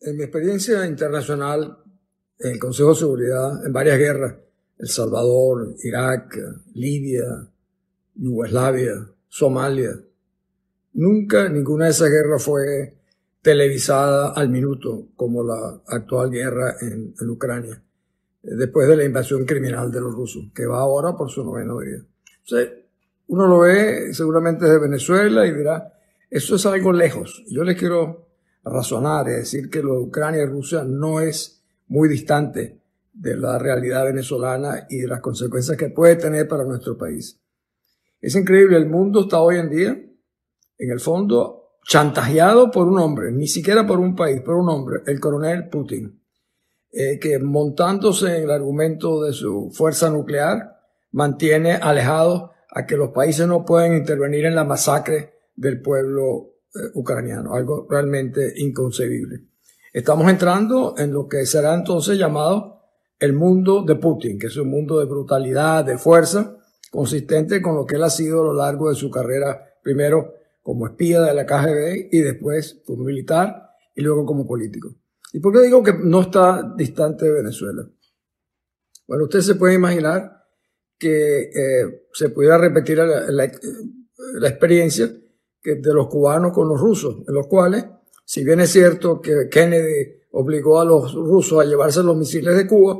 en mi experiencia internacional en el Consejo de Seguridad, en varias guerras, El Salvador, Irak, Libia, Yugoslavia, Somalia, nunca ninguna de esas guerras fue televisada al minuto como la actual guerra en, Ucrania, eh, después de la invasión criminal de los rusos, que va ahora por su noveno día. uno lo ve seguramente desde Venezuela y dirá, esto es algo lejos. Yo les quiero razonar, es decir, que lo de Ucrania y Rusia no es muy distante de la realidad venezolana y de las consecuencias que puede tener para nuestro país. Es increíble, el mundo está hoy en día, en el fondo, chantajeado por un hombre, ni siquiera por un país, por un hombre, el coronel Putin, eh, que montándose en el argumento de su fuerza nuclear, mantiene alejado a que los países no pueden intervenir en la masacre del pueblo ucraniano, algo realmente inconcebible. Estamos entrando en lo que será entonces llamado el mundo de Putin, que es un mundo de brutalidad, de fuerza, consistente con lo que él ha sido a lo largo de su carrera, primero como espía de la KGB y después como militar y luego como político. ¿Y por qué digo que no está distante de Venezuela? Bueno, usted se puede imaginar que eh, se pudiera repetir la experiencia de los cubanos con los rusos, en los cuales, si bien es cierto que Kennedy obligó a los rusos a llevarse los misiles de Cuba,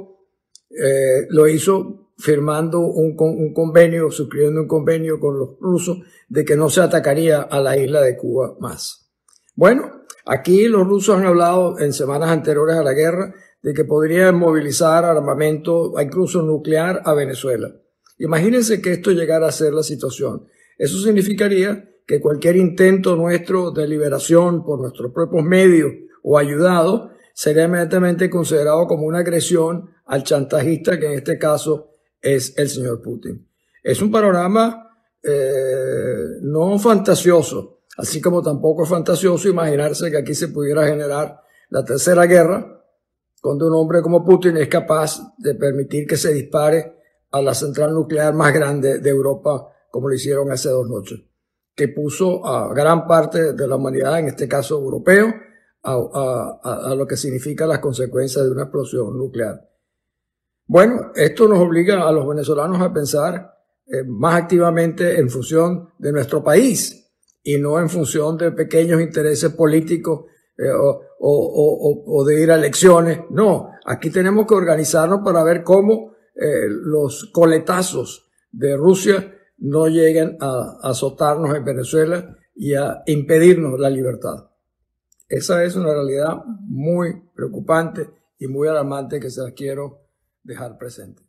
eh, lo hizo firmando un, un, convenio, suscribiendo un convenio con los rusos de que no se atacaría a la isla de Cuba más. Bueno, aquí los rusos han hablado en semanas anteriores a la guerra de que podrían movilizar armamento, incluso nuclear, a Venezuela. Imagínense que esto llegara a ser la situación. Eso significaría que cualquier intento nuestro de liberación por nuestros propios medios o ayudado sería inmediatamente considerado como una agresión al chantajista que en este caso es el señor Putin. Es un panorama eh, no fantasioso, así como tampoco es fantasioso imaginarse que aquí se pudiera generar la tercera guerra, cuando un hombre como Putin es capaz de permitir que se dispare a la central nuclear más grande de Europa, como lo hicieron hace dos noches que puso a gran parte de la humanidad, en este caso europeo, a, lo que significa las consecuencias de una explosión nuclear. Bueno, esto nos obliga a los venezolanos a pensar eh, más activamente en función de nuestro país y no en función de pequeños intereses políticos eh, o, de ir a elecciones. No, aquí tenemos que organizarnos para ver cómo eh, los coletazos de Rusia no lleguen a, azotarnos en Venezuela y a impedirnos la libertad. Esa es una realidad muy preocupante y muy alarmante que se las quiero dejar presente.